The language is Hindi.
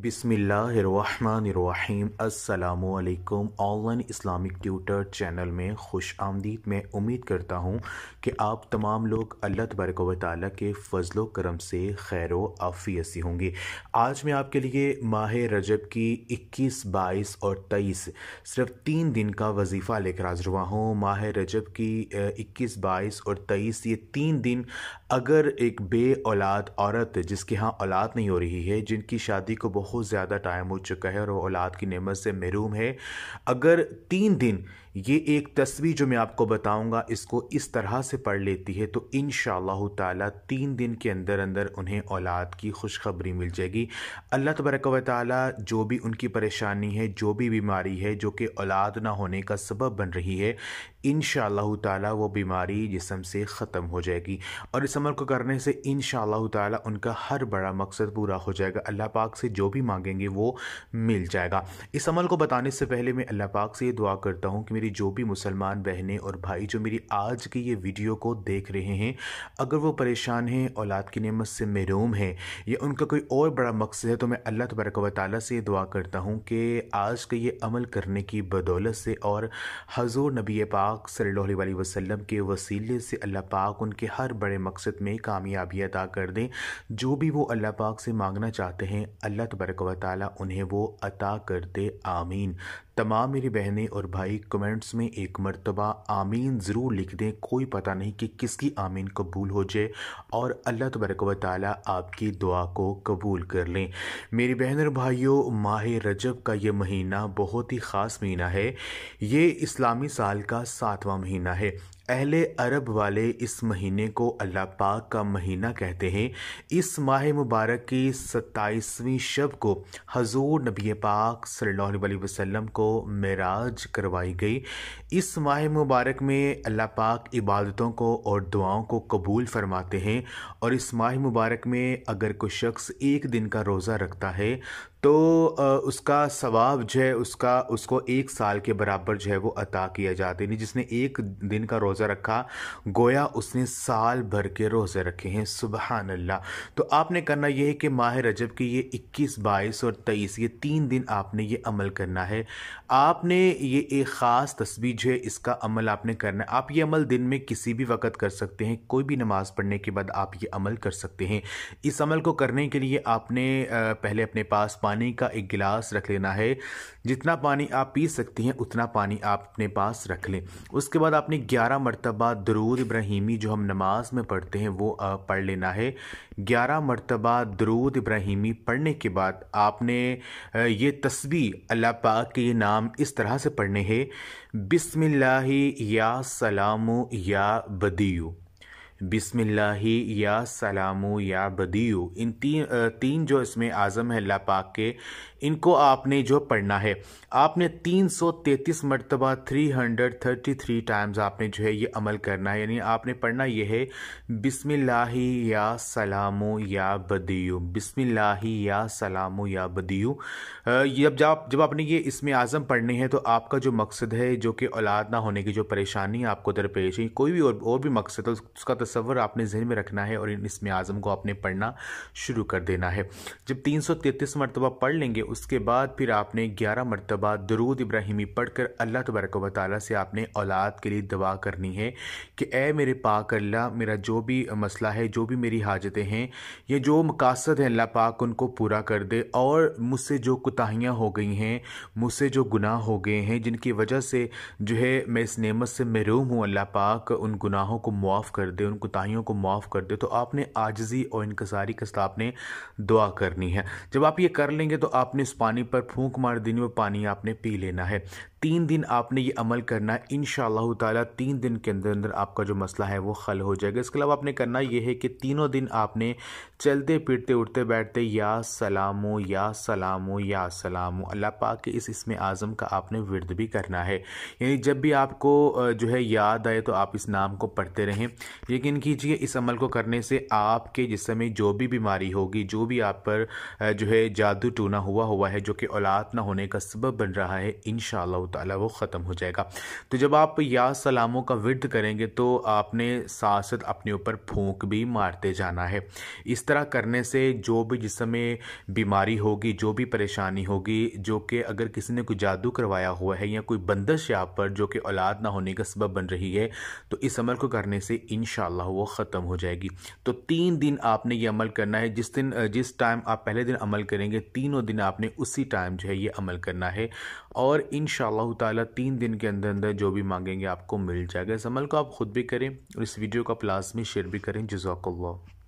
बिसमीम अल्लाम ऑनलाइन इस्लामिक ट्यूटर चैनल में खुश आमदीद मैं उम्मीद करता हूँ कि आप तमाम लोग अल्लाह तबरक वाली के फ़जल करम से खैर आफ़ियत होंगे आज मैं आपके लिए माह रजब की 21, 22 और 23 सिर्फ तीन दिन का वजीफ़ा लेकर आज हुआ हूँ माह रजब की 21, 22 और 23 ये तीन दिन अगर एक बे औलाद औरत जिसके यहाँ औलाद नहीं हो रही है जिनकी शादी को बहुत बहुत ज़्यादा टाइम हो चुका है और वो औलाद की नेमत से महरूम है अगर तीन दिन ये एक तस्वीर जो मैं आपको बताऊंगा इसको इस तरह से पढ़ लेती है तो इन ताला तीन दिन के अंदर अंदर उन्हें औलाद की खुशखबरी मिल जाएगी अल्लाह तबरक व ताली जो भी उनकी परेशानी है जो भी बीमारी है जो कि औलाद ना होने का सबब बन रही है इन ताला वो बीमारी जिसम से ख़त्म हो जाएगी और इस अमल को करने से इन ताला उनका हर बड़ा मकसद पूरा हो जाएगा अल्लाह पाक से जो भी मांगेंगे वो मिल जाएगा इस अमल को बताने से पहले मैं अल्लाह पाक से ये दुआ करता हूँ कि मेरी जो भी मुसलमान बहनें और भाई जो मेरी आज की ये वीडियो को देख रहे हैं अगर वो परेशान हैं औलाद की नमत से महरूम है या उनका कोई और बड़ा मकसद है तो मैं अल्लाह तबरक व ताल से दुआ करता हूँ कि आज का ये अमल करने की बदौलत से और हजूर नबी पाक सल्ला वसलम के वसीले से अल्लाह पाक उनके हर बड़े मकसद में कामयाबी अदा कर दें जो भी वो अल्लाह पाक से मांगना चाहते हैं अल्लाह तबरक व ताली उन्हें वो अता कर दे आमीन तमाम मेरी बहनें और भाई कमेंट्स में एक मरतबा आमीन ज़रूर लिख दें कोई पता नहीं कि किसकी आमीन कबूल हो जाए और अल्लाह तबरक व ताली आपकी दुआ को कबूल कर लें मेरी बहन और भाइयों माह रजब का ये महीना बहुत ही ख़ास महीना है ये इस्लामी साल का सातवां महीना है अहले अरब वाले इस महीने को अल्लाह पाक का महीना कहते हैं इस माह मुबारक की सत्ताईसवीं शब को हजूर नबी पाक सल्लल्लाहु अलैहि वसल्लम को मेराज करवाई गई इस माह मुबारक में अल्लाह पाक इबादतों को और दुआओं को कबूल फरमाते हैं और इस माह मुबारक में अगर कोई शख्स एक दिन का रोज़ा रखता है तो उसका सवाब जो है उसका उसको एक साल के बराबर जो है वो अता किया जाता है जिसने एक दिन का रोज़ा रखा गोया उसने साल भर के रोज़े रखे हैं सुबह अल्लाह तो आपने करना यह है कि माह रजब के ये 21, 22 और 23 ये तीन दिन आपने ये अमल करना है आपने ये एक ख़ास तस्वीर जो है इसका अमल आपने करना है आप ये अमल दिन में किसी भी वक्त कर सकते हैं कोई भी नमाज़ पढ़ने के बाद आप ये अमल कर सकते हैं इस अमल को करने के लिए आपने पहले अपने पास पानी का एक गिलास रख लेना है जितना पानी आप पी सकती हैं उतना पानी आप अपने पास रख लें उसके बाद आपने ग्यारह मरतबा दरूद इब्राहिमी जो हम नमाज में पढ़ते हैं वो पढ़ लेना है ग्यारह मरतबा दरूद इब्राहिमी पढ़ने के बाद आपने ये तस्वीर अल्लाह पाक के नाम इस तरह से पढ़ने हैं बिसमिल्लाह या सलामु या बदियू बिसमिल्लाही या सलामू या बदियू इन तीन तीन जो इसमें आज़म है अल्लाह पाक के इनको आपने जो पढ़ना है आपने 333 मरतबा 333 टाइम्स आपने जो है ये अमल करना है यानी आपने पढ़ना यह है बिसमिल्लाही या सलामू या बदियू बिसमिल्लाही या सलामू या बदियू जब जब जब आपने ये इसमें आज़म पढ़ने हैं तो आपका जो मकसद है जो कि औलाद ना होने की जो परेशानी आपको दरपेश है कोई भी और, और भी मकसद है तो उसका तस्वर आपने जहन में रखना है और इन इसमें आज़म को आपने पढ़ना शुरू कर देना है जब तीन सौ तैतीस मरतबा पढ़ लेंगे उसके बाद फिर आपने ग्यारह मरतबा दरूद इब्राहिमी पढ़ कर अल्लाह तबरक व ताली से आपने औलाद के लिए दवा करनी है कि ए मेरे पाक अल्लाह मेरा जो भी मसला है जो भी मेरी हाजतें हैं या जो मकासद हैं अल्लाह पाक उनको पूरा कर दे और मुझसे जो कुताहियाँ हो गई हैं मुझसे जो गुनाह हो गए हैं जिनकी वजह से जो है मैं इस नमत से महरूम हूँ अल्लाह पाक उन गुनाहों को मुआफ़ कर दे उन कोताहियों को माफ़ कर दे तो आपने आजजी और इनकसारी के साथ आपने दुआ करनी है जब आप ये कर लेंगे तो आपने उस पानी पर फूंक मार देनी वो पानी आपने पी लेना है तीन दिन आपने ये अमल करना है इन शाह तीन दिन के अंदर अंदर आपका जो मसला है वो हल हो जाएगा इसके अलावा आपने करना ये है कि तीनों दिन आपने चलते फिरते उठते बैठते या सलामो या सलामो या सलामो अल्लाह पाक के इस इसमें आज़म का आपने विरद भी करना है यानी जब भी आपको जो है याद आए तो आप इस नाम को पढ़ते रहें ये यकीन कीजिए इस अमल को करने से आपके जिसम में जो भी बीमारी होगी जो भी आप पर जो है जादू टूना हुआ हुआ है जो कि औलाद ना होने का सबब बन रहा है इन ताला वो ख़त्म हो जाएगा तो जब आप या सलामों का विद करेंगे तो आपने सासत अपने ऊपर फूंक भी मारते जाना है इस तरह करने से जो भी जिसम में बीमारी होगी जो भी परेशानी होगी जो कि अगर किसी ने कोई जादू करवाया हुआ है या कोई बंदश आप पर जो कि औलाद ना होने का सबब बन रही है तो इस अमल को करने से इन वो ख़त्म हो जाएगी तो तीन दिन आपने ये अमल करना है जिस दिन जिस टाइम आप पहले दिन अमल करेंगे तीनों दिन आपने उसी टाइम जो है ये अमल करना है और इन ताला तीन दिन के अंदर अंदर जो भी मांगेंगे आपको मिल जाएगा इस अमल को आप ख़ुद भी करें और इस वीडियो को आप लाजमी शेयर भी करें जजाकल्ला